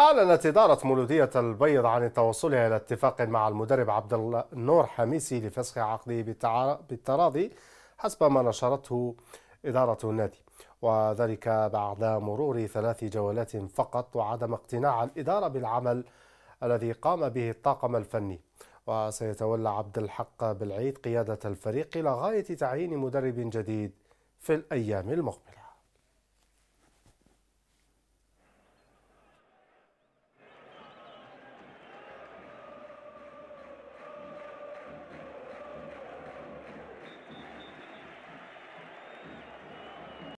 أعلنت إدارة مولودية البيض عن التوصل إلى اتفاق مع المدرب عبد النور حميسي لفسخ عقده بالتراضي حسب ما نشرته إدارة النادي وذلك بعد مرور ثلاث جولات فقط وعدم اقتناع الإدارة بالعمل الذي قام به الطاقم الفني وسيتولى عبد الحق بالعيد قيادة الفريق إلى غاية تعيين مدرب جديد في الأيام المقبلة